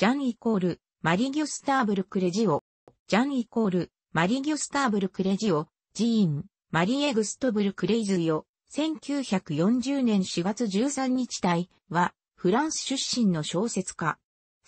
ジャンイコール、マリギュスターブルクレジオ、ジャンイコール、マリギュスターブルクレジオ、ジーン、マリエグストブルクレイズヨ。1940年4月13日体は、フランス出身の小説家。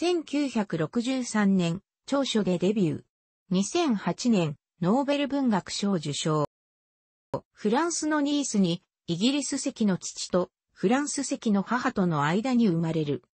1963年、長所でデビュー。2008年、ノーベル文学賞受賞。フランスのニースに、イギリス籍の父と、フランス籍の母との間に生まれる。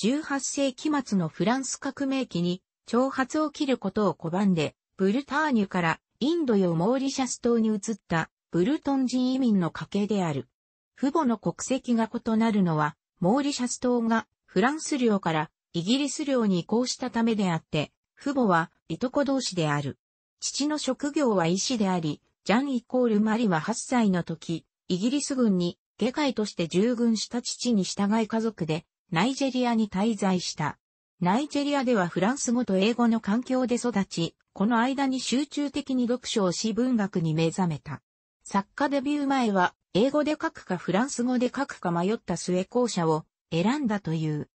18世紀末のフランス革命期に、挑発を切ることを拒んで、ブルターニュからインド洋モーリシャス島に移ったブルトン人移民の家系である。父母の国籍が異なるのは、モーリシャス島がフランス領からイギリス領に移行したためであって、父母はいとこ同士である。父の職業は医師であり、ジャンイコールマリは8歳の時、イギリス軍に下界として従軍した父に従い家族でナイジェリアに滞在した。ナイジェリアではフランス語と英語の環境で育ち、この間に集中的に読書をし文学に目覚めた。作家デビュー前は、英語で書くかフランス語で書くか迷った末校舎を選んだという。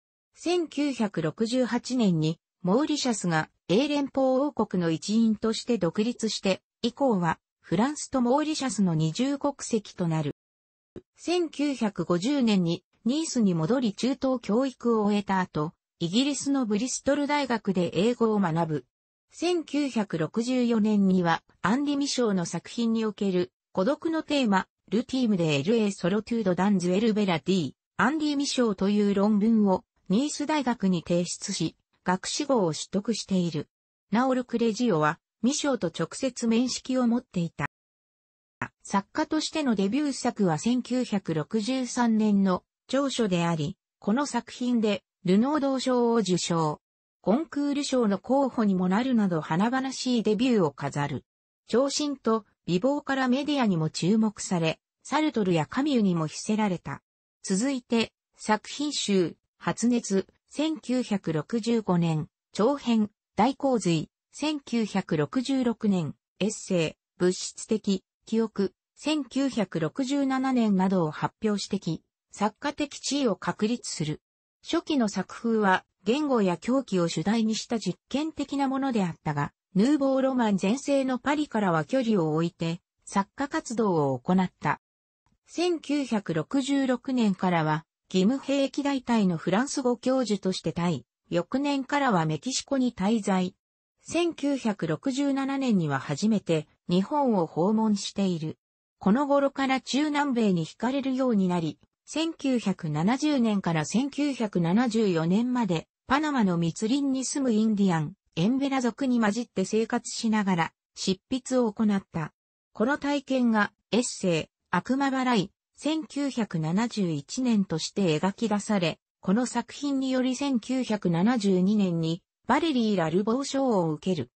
1968年に、モーリシャスが英連邦王国の一員として独立して、以降は、フランスとモーリシャスの二重国籍となる。1950年にニースに戻り中等教育を終えた後、イギリスのブリストル大学で英語を学ぶ。1964年にはアンディ・ミショーの作品における孤独のテーマ、ルティームで LA ソロトゥード・ダンズ・エルベラ・ディアンディ・ミショーという論文をニース大学に提出し、学士号を取得している。ナオル・クレジオはミショーと直接面識を持っていた。作家としてのデビュー作は1963年の長所であり、この作品でルノー同賞を受賞。コンクール賞の候補にもなるなど華々しいデビューを飾る。長身と美貌からメディアにも注目され、サルトルやカミュにも非せられた。続いて、作品集、発熱、1965年、長編、大洪水、1966年、エッセイ、物質的、記憶、1967年などを発表してき、作家的地位を確立する。初期の作風は言語や狂気を主題にした実験的なものであったが、ヌーボーロマン全盛のパリからは距離を置いて作家活動を行った。1966年からは義務兵役大隊のフランス語教授として対、翌年からはメキシコに滞在。1967年には初めて日本を訪問している。この頃から中南米に惹かれるようになり、1970年から1974年まで、パナマの密林に住むインディアン、エンベラ族に混じって生活しながら、執筆を行った。この体験が、エッセイ、悪魔払い、1971年として描き出され、この作品により1972年に、バレリー・ラルボー賞を受ける。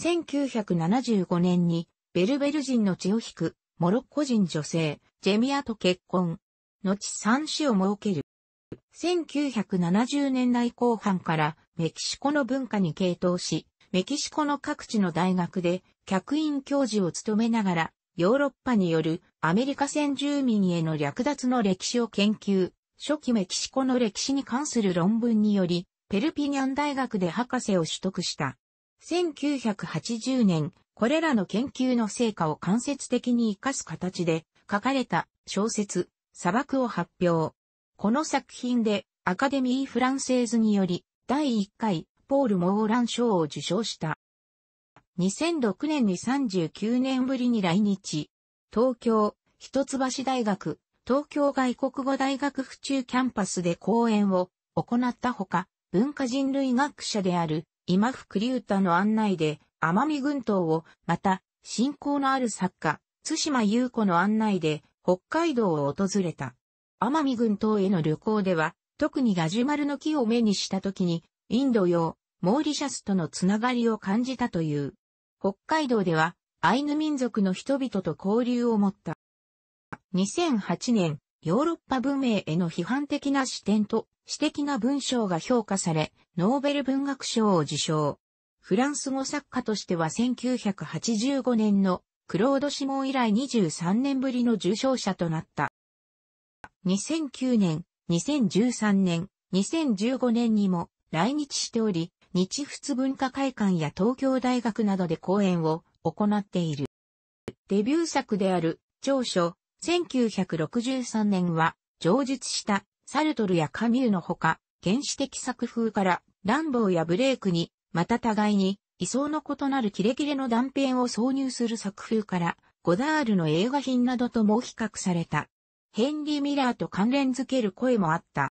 1975年に、ベルベル人の血を引く、モロッコ人女性、ジェミアと結婚。後三種を設ける。1970年代後半からメキシコの文化に傾倒し、メキシコの各地の大学で客員教授を務めながら、ヨーロッパによるアメリカ先住民への略奪の歴史を研究、初期メキシコの歴史に関する論文により、ペルピニャン大学で博士を取得した。1980年、これらの研究の成果を間接的に活かす形で書かれた小説、砂漠を発表。この作品でアカデミー・フランセーズにより第1回ポール・モーラン賞を受賞した。2006年に39年ぶりに来日。東京、一橋大学、東京外国語大学府中キャンパスで講演を行ったほか、文化人類学者である今福竜太の案内で奄美群島を、また、信仰のある作家、津島優子の案内で北海道を訪れた。奄美群島への旅行では、特にガジュマルの木を目にした時に、インド洋、モーリシャスとのつながりを感じたという。北海道では、アイヌ民族の人々と交流を持った。2008年、ヨーロッパ文明への批判的な視点と、詩的な文章が評価され、ノーベル文学賞を受賞。フランス語作家としては1985年のクロード・シモン以来23年ぶりの受賞者となった。2009年、2013年、2015年にも来日しており、日仏文化会館や東京大学などで講演を行っている。デビュー作である長所1963年は、上述したサルトルやカミューのほか、原始的作風から、ランボーやブレイクに、また互いに、位相の異なるキレキレの断片を挿入する作風から、ゴダールの映画品などとも比較された。ヘンリー・ミラーと関連づける声もあった。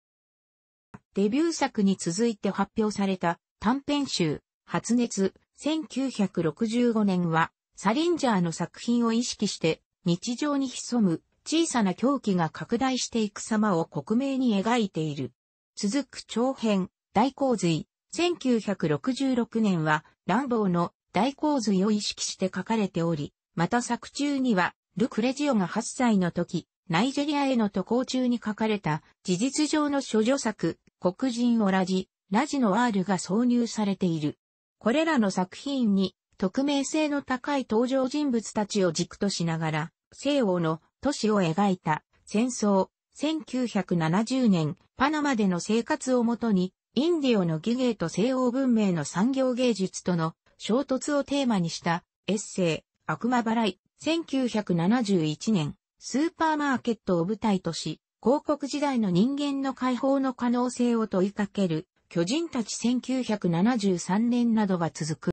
デビュー作に続いて発表された短編集、発熱、1965年は、サリンジャーの作品を意識して、日常に潜む小さな狂気が拡大していく様を克明に描いている。続く長編、大洪水、1966年は、乱暴の大洪水を意識して書かれており、また作中には、ルクレジオが8歳の時、ナイジェリアへの渡航中に書かれた、事実上の諸女作、黒人オラジ、ラジの R が挿入されている。これらの作品に、匿名性の高い登場人物たちを軸としながら、西欧の都市を描いた戦争、1970年、パナマでの生活をもとに、インディオの技芸と西欧文明の産業芸術との衝突をテーマにしたエッセイ、悪魔払い、1971年、スーパーマーケットを舞台とし、広告時代の人間の解放の可能性を問いかける、巨人たち1973年などが続く。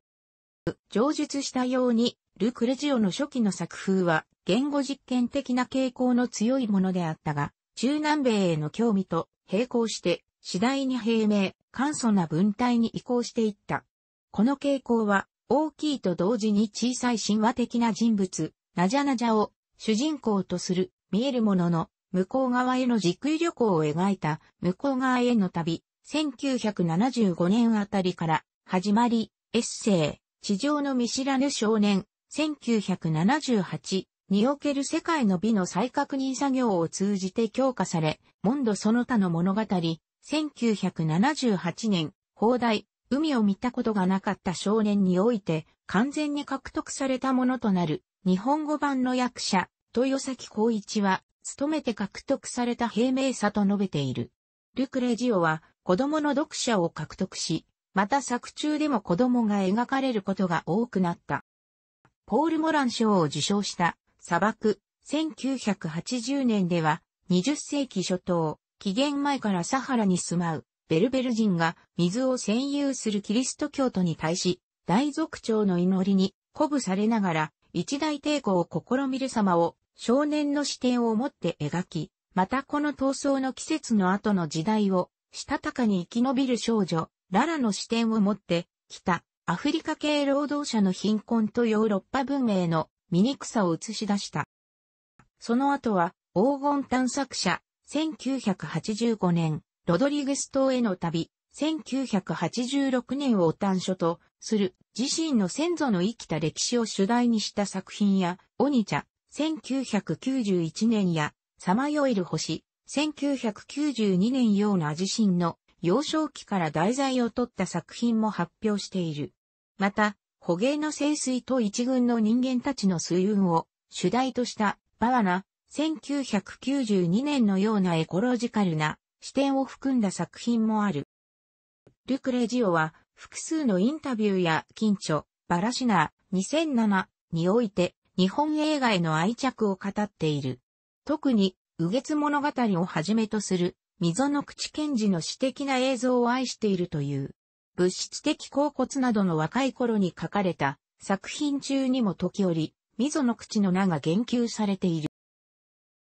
上述したように、ル・クレジオの初期の作風は、言語実験的な傾向の強いものであったが、中南米への興味と並行して、次第に平明、簡素な文体に移行していった。この傾向は、大きいと同時に小さい神話的な人物、ナジャナジャを主人公とする、見えるものの、向こう側への時空旅行を描いた、向こう側への旅、1975年あたりから、始まり、エッセイ、地上の見知らぬ少年、1978、における世界の美の再確認作業を通じて強化され、モンドその他の物語、1978年、放題、海を見たことがなかった少年において、完全に獲得されたものとなる、日本語版の役者、豊崎光一は、努めて獲得された平明さと述べている。ルクレジオは、子供の読者を獲得し、また作中でも子供が描かれることが多くなった。ポール・モラン賞を受賞した、砂漠、1980年では、20世紀初頭、紀元前からサハラに住まうベルベル人が水を占有するキリスト教徒に対し、大族長の祈りに鼓舞されながら一大抵抗を試みる様を少年の視点を持って描き、またこの闘争の季節の後の時代をしたたかに生き延びる少女、ララの視点を持ってきたアフリカ系労働者の貧困とヨーロッパ文明の醜さを映し出した。その後は黄金探索者、1985年、ロドリゲス島への旅、1986年をお単所とする自身の先祖の生きた歴史を主題にした作品や、オニチャ、1991年や、さまよえる星、1992年ような自身の幼少期から題材を取った作品も発表している。また、捕鯨の潜水と一群の人間たちの水運を主題とした、バワナ、1992年のようなエコロジカルな視点を含んだ作品もある。ルクレジオは複数のインタビューや近所、バラシナー2007において日本映画への愛着を語っている。特に、右月物語をはじめとする、溝の口賢治の詩的な映像を愛しているという。物質的甲骨などの若い頃に書かれた作品中にも時折、溝の口の名が言及されている。